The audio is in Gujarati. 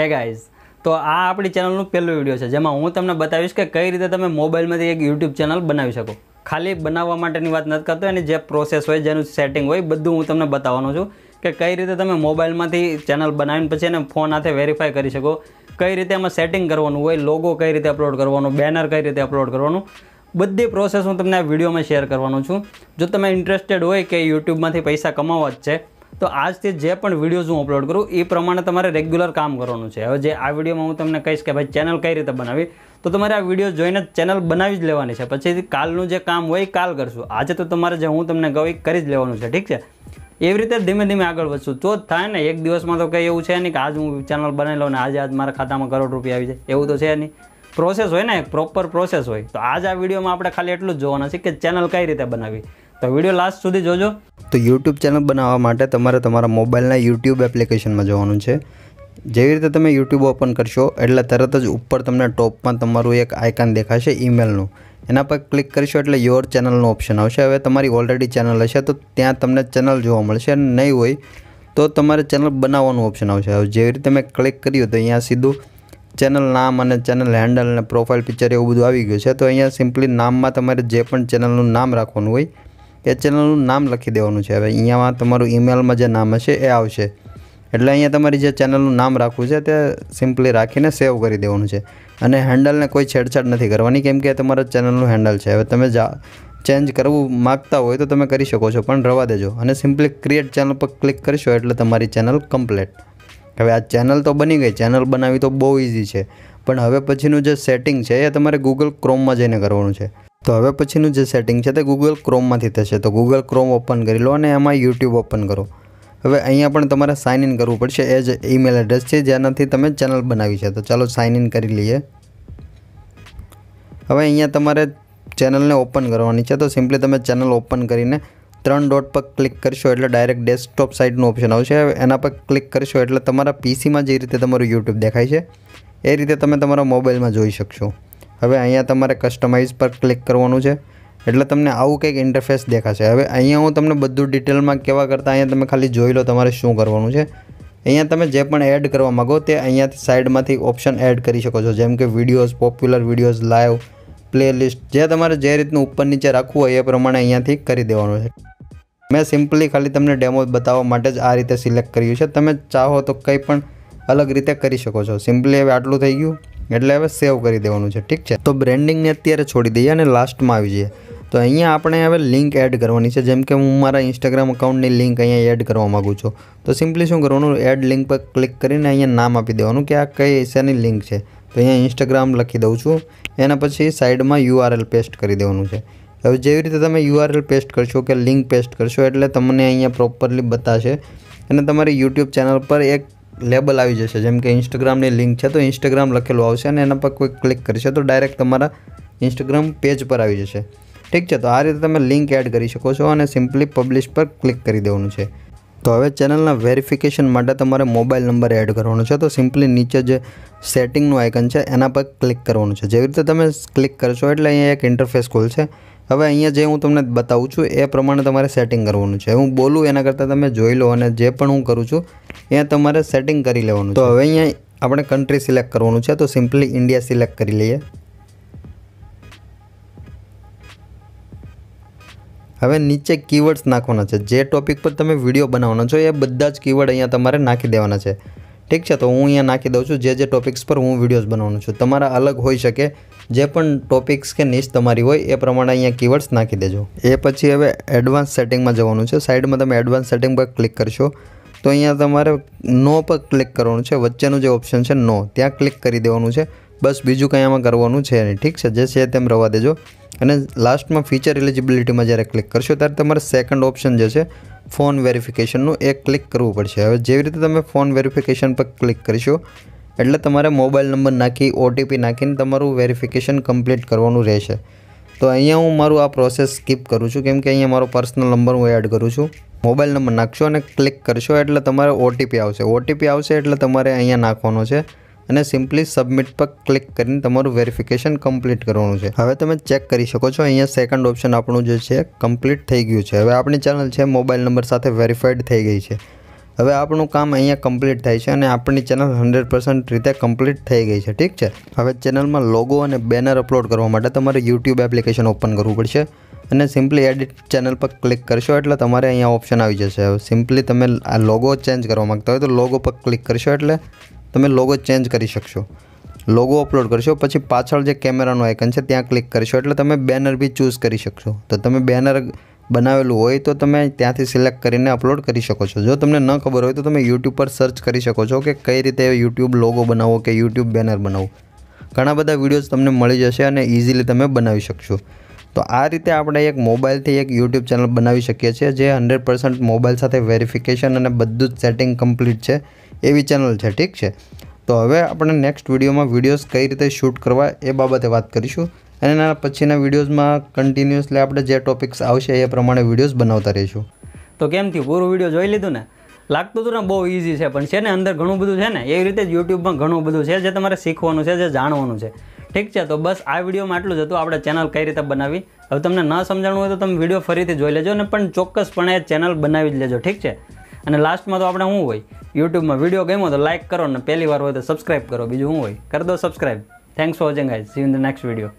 હે ગાઈઝ તો આ આપણી ચેનલનું પહેલું વિડીયો છે જેમાં હું તમને બતાવીશ કે કઈ રીતે તમે મોબાઈલમાંથી એક યુટ્યુબ ચેનલ બનાવી શકો ખાલી બનાવવા માટેની વાત નથી કરતો એની જે પ્રોસેસ હોય જેનું સેટિંગ હોય બધું હું તમને બતાવવાનું છું કે કઈ રીતે તમે મોબાઈલમાંથી ચેનલ બનાવીને પછી એને ફોન હાથે વેરીફાઈ કરી શકો કઈ રીતે એમાં સેટિંગ કરવાનું હોય લોગો કઈ રીતે અપલોડ કરવાનું બેનર કઈ રીતે અપલોડ કરવાનું બધી પ્રોસેસ હું તમને આ વિડીયોમાં શેર કરવાનો છું જો તમે ઇન્ટરેસ્ટેડ હોય કે યુટ્યુબમાંથી પૈસા કમાવવા જ છે તો આજથી જે પણ વિડીયોઝ હું અપલોડ કરું એ પ્રમાણે તમારે રેગ્યુલર કામ કરવાનું છે હવે જે આ વિડીયોમાં હું તમને કહીશ કે ભાઈ ચેનલ કઈ રીતે બનાવી તો તમારે આ વિડીયો જોઈને ચેનલ બનાવી જ લેવાની છે પછી કાલનું જે કામ હોય કાલ કરશું આજે તો તમારે જે હું તમને કહું કરી જ લેવાનું છે ઠીક છે એવી રીતે ધીમે ધીમે આગળ વધશું તો જ થાય ને એક દિવસમાં તો કંઈ એવું છે નહીં કે આજ હું ચેનલ બનાવી લઉં ને આજે આજ મારા ખાતામાં કરોડ રૂપિયા આવી જાય એવું તો છે નહીં પ્રોસેસ હોય ને એક પ્રોપર પ્રોસેસ હોય તો આજ આ વિડીયોમાં આપણે ખાલી એટલું જ જોવાના છે કે ચેનલ કઈ રીતે બનાવી તો વિડીયો લાસ્ટ સુધી જોજો તો યુટ્યુબ ચેનલ બનાવવા માટે તમારે તમારા મોબાઈલના યુટ્યુબ એપ્લિકેશનમાં જવાનું છે જેવી રીતે તમે યુટ્યુબ ઓપન કરશો એટલે તરત જ ઉપર તમને ટોપમાં તમારું એક આઇકન દેખાશે ઈમેલનું એના પર ક્લિક કરીશો એટલે યોર ચેનલનું ઓપ્શન આવશે હવે તમારી ઓલરેડી ચેનલ હશે તો ત્યાં તમને ચેનલ જોવા મળશે અને નહીં હોય તો તમારે ચેનલ બનાવવાનું ઓપ્શન આવશે હવે જેવી રીતે મેં ક્લિક કર્યું તો અહીંયા સીધું ચેનલ નામ અને ચેનલ હેન્ડલ અને પ્રોફાઇલ પિક્ચર એવું બધું આવી ગયું છે તો અહીંયા સિમ્પલી નામમાં તમારે જે પણ ચેનલનું નામ રાખવાનું હોય એ ચેનલનું નામ લખી દેવાનું છે હવે અહીંયામાં તમારું ઈમેલમાં જે નામ હશે એ આવશે એટલે અહીંયા તમારી જે ચેનલનું નામ રાખવું છે તે સિમ્પલી રાખીને સેવ કરી દેવાનું છે અને હેન્ડલને કોઈ છેડછાડ નથી કરવાની કેમ કે તમારા ચેનલનું હેન્ડલ છે હવે તમે જા ચેન્જ કરવું માગતા હોય તો તમે કરી શકો છો પણ રવા દેજો અને સિમ્પલી ક્રિએટ ચેનલ પર ક્લિક કરશો એટલે તમારી ચેનલ કમ્પ્લીટ હવે આ ચેનલ તો બની ગઈ ચેનલ બનાવી તો બહુ ઇઝી છે પણ હવે પછીનું જે સેટિંગ છે એ તમારે ગૂગલ ક્રોમમાં જઈને કરવાનું છે તો હવે પછીનું જે સેટિંગ છે તે ગૂગલ ક્રોમમાંથી થશે તો ગૂગલ ક્રોમ ઓપન કરી લો અને એમાં યુટ્યુબ ઓપન કરો હવે અહીંયા પણ તમારે સાઇન ઇન કરવું પડશે એ જ ઈમેલ એડ્રેસ છે જેનાથી તમે ચેનલ બનાવી છે તો ચાલો સાઇન ઇન કરી લઈએ હવે અહીંયા તમારે ચેનલને ઓપન કરવાની છે તો સિમ્પલી તમે ચેનલ ઓપન કરીને ત્રણ ડોટ પર ક્લિક કરશો એટલે ડાયરેક્ટ ડેસ્કટોપ સાઇડનું ઓપ્શન આવશે એના પર ક્લિક કરશો એટલે તમારા પીસીમાં જે રીતે તમારું યુટ્યુબ દેખાય છે એ રીતે તમે તમારા મોબાઈલમાં જોઈ શકશો હવે અહીંયા તમારે કસ્ટમાઇઝ પર ક્લિક કરવાનું છે એટલે તમને આવું કંઈક ઇન્ટરફેસ દેખાશે હવે અહીંયા હું તમને બધું ડિટેલમાં કહેવા કરતાં અહીંયા તમે ખાલી જોઈ લો તમારે શું કરવાનું છે અહીંયા તમે જે પણ એડ કરવા માગો તે અહીંયાથી સાઈડમાંથી ઓપ્શન એડ કરી શકો છો જેમ કે videos popular videos live playlist જે તમારે જે રીતનું ઉપર નીચે રાખવું હોય એ પ્રમાણે અહીંયાથી કરી દેવાનું છે મેં સિમ્પલી ખાલી તમને ડેમો બતાવવા માટે જ આ રીતે સિલેક્ટ કર્યું છે તમે ચાહો તો કંઈ પણ અલગ રીતે કરી શકો છો સિમ્પલી હવે આટલું થઈ ગયું એટલે હવે સેવ કરી દેવાનું છે ઠીક છે તો બ્રેન્ડિંગને અત્યારે છોડી દઈએ અને લાસ્ટમાં આવી જઈએ તો અહીંયા આપણે હવે લિંક એડ કરવાની છે જેમ કે હું મારા ઇન્સ્ટાગ્રામ અકાઉન્ટની લિંક અહીંયા એડ કરવા માગું છું તો સિમ્પલી શું કરવાનું એડ લિંક પર ક્લિક કરીને અહીંયા નામ આપી દેવાનું કે આ કઈ એશિયાની લિંક છે તો અહીંયા ઇન્સ્ટાગ્રામ લખી દઉં છું એના પછી સાઈડમાં યુઆરએલ પેસ્ટ કરી દેવાનું છે હવે જેવી રીતે તમે યુઆરએલ પેસ્ટ કરશો કે લિંક પેસ્ટ કરશો એટલે તમને અહીંયા પ્રોપરલી બતાશે અને તમારી યુટ્યુબ ચેનલ પર એક લેબલ આવી જશે જેમ કે ઇન્સ્ટાગ્રામની લિંક છે તો ઇન્સ્ટાગ્રામ લખેલું આવશે અને એના પર કોઈ ક્લિક કરશે તો ડાયરેક્ટ તમારા ઇન્સ્ટાગ્રામ પેજ પર આવી જશે ઠીક છે તો આ રીતે તમે લિંક એડ કરી શકો છો અને સિમ્પલી પબ્લિશ પર ક્લિક કરી દેવાનું છે તો હવે ચેનલના વેરિફિકેશન માટે તમારે મોબાઈલ નંબર એડ કરવાનો છે તો સિમ્પલી નીચે જે સેટિંગનું આઇકન છે એના પર ક્લિક કરવાનું છે જેવી રીતે તમે ક્લિક કરશો એટલે અહીંયા એક ઇન્ટરફેસ ખોલશે હવે અહીંયા જે હું તમને બતાવું છું એ પ્રમાણે તમારે સેટિંગ કરવાનું છે હું બોલું એના કરતાં તમે જોઈ લો અને જે પણ હું કરું છું એ તમારે સેટિંગ કરી લેવાનું તો હવે અહીંયા આપણે કન્ટ્રી સિલેક્ટ કરવાનું છે તો સિમ્પલી ઇન્ડિયા સિલેક્ટ કરી લઈએ હવે નીચે કીવર્ડ્સ નાખવાના છે જે ટોપિક પર તમે વિડીયો બનાવવાનો છો એ બધા જ કીવર્ડ અહીંયા તમારે નાખી દેવાના છે ઠીક છે તો હું અહીંયા નાખી દઉં છું જે જે ટોપિક્સ પર હું વિડીયોઝ બનાવવાનો છું તમારા અલગ હોઈ શકે જે પણ ટોપિક્સ કે નીચ તમારી હોય એ પ્રમાણે અહીંયા કીવર્ડ્સ નાખી દેજો એ પછી હવે એડવાન્સ સેટિંગમાં જવાનું છે સાઈડમાં તમે એડવાન્સ સેટિંગ પર ક્લિક કરશો તો અહીંયા તમારે નો પર ક્લિક કરવાનું છે વચ્ચેનું જે ઓપ્શન છે નો ત્યાં ક્લિક કરી દેવાનું છે બસ બીજું કંઈ આમાં કરવાનું છે નહીં ઠીક છે જે છે તેમ રવા દેજો અને લાસ્ટમાં ફીચર એલિજિબિલિટીમાં જ્યારે ક્લિક કરશો ત્યારે તમારે સેકન્ડ ઓપ્શન જે છે ફોન વેરિફિકેશનનું એ ક્લિક કરવું પડશે હવે જેવી રીતે તમે ફોન વેરિફિકેશન પર ક્લિક કરશો એટલે તમારે મોબાઈલ નંબર નાખી ઓટીપી નાખીને તમારું વેરિફિકેશન કમ્પ્લીટ કરવાનું રહેશે તો અહીંયા હું મારું આ પ્રોસેસ સ્કીપ કરું છું કેમ કે અહીંયા મારો પર્સનલ નંબર હું એડ કરું છું મોબાઈલ નંબર નાખશો અને ક્લિક કરશો એટલે તમારે ઓટીપી આવશે ઓટીપી આવશે એટલે તમારે અહીંયા નાખવાનો છે અને સિમ્પલી સબમિટ પર ક્લિક કરીને તમારું વેરિફિકેશન કમ્પ્લીટ કરવાનું છે હવે તમે ચેક કરી શકો છો અહીંયા સેકન્ડ ઓપ્શન આપણું જે છે કમ્પ્લીટ થઈ ગયું છે હવે આપણી ચેનલ છે મોબાઈલ નંબર સાથે વેરીફાઈડ થઈ ગઈ છે હવે આપણું કામ અહીંયા કમ્પ્લીટ થાય છે અને આપણી ચેનલ હંડ્રેડ પર્સન્ટ રીતે કમ્પ્લીટ થઈ ગઈ છે ઠીક છે હવે ચેનલમાં લોગો અને બેનર અપલોડ કરવા માટે તમારે યુટ્યુબ એપ્લિકેશન ઓપન કરવું પડશે અને સિમ્પલી એડિટ ચેનલ પર ક્લિક કરશો એટલે તમારે અહીંયા ઓપ્શન આવી જશે હવે સિમ્પલી તમે આ લોગો ચેન્જ કરવા માગતા હોય તો લોગો પર ક્લિક કરશો એટલે તમે લોગો ચેન્જ કરી શકશો લોગો અપલોડ કરશો પછી પાછળ જે કેમેરાનું આઇકન છે ત્યાં ક્લિક કરશો એટલે તમે બેનર બી ચૂઝ કરી શકશો તો તમે બેનર બનાવેલું હોય તો તમે ત્યાંથી સિલેક્ટ કરીને અપલોડ કરી શકો છો જો તમને ન ખબર હોય તો તમે યુટ્યુબ પર સર્ચ કરી શકો છો કે કઈ રીતે યુટ્યુબ લોગો બનાવો કે યુટ્યુબ બેનર બનાવો ઘણા બધા વિડીયોઝ તમને મળી જશે અને ઇઝીલી તમે બનાવી શકશો તો આ રીતે આપણે એક મોબાઈલથી એક યુટ્યુબ ચેનલ બનાવી શકીએ છીએ જે હંડ્રેડ મોબાઈલ સાથે વેરિફિકેશન અને બધું જ સેટિંગ કમ્પ્લીટ છે એવી ચેનલ છે ઠીક છે તો હવે આપણે નેક્સ્ટ વિડીયોમાં વિડીયોઝ કઈ રીતે શૂટ કરવા એ બાબતે વાત કરીશું અને એના પછીના વિડીયોઝમાં કન્ટિન્યુઅસલી આપણે જે ટોપિક્સ આવશે એ પ્રમાણે વિડીયોઝ બનાવતા રહીશું તો કેમ થયું પૂરું વિડીયો જોઈ લીધું ને લાગતું હતું ને બહુ ઇઝી છે પણ છે ને અંદર ઘણું બધું છે ને એવી રીતે જ યુટ્યુબમાં ઘણું બધું છે જે તમારે શીખવાનું છે જે જાણવાનું છે ઠીક છે તો બસ આ વિડીયોમાં આટલું જ હતું આપણે ચેનલ કઈ રીતે બનાવી હવે તમને ન સમજાણું હોય તો તમે વિડીયો ફરીથી જોઈ લેજો ને પણ ચોક્કસપણે ચેનલ બનાવી જ લેજો ઠીક છે અને લાસ્ટમાં તો આપણે શું હોય યુટ્યુબમાં વિડીયો ગમ્યો તો લાઇક કરો ને પહેલી વાર હોય તો સબસ્ક્રાઈબ કરો બીજું શું હોય કરી દો subscribe thanks for watching guys see in the next video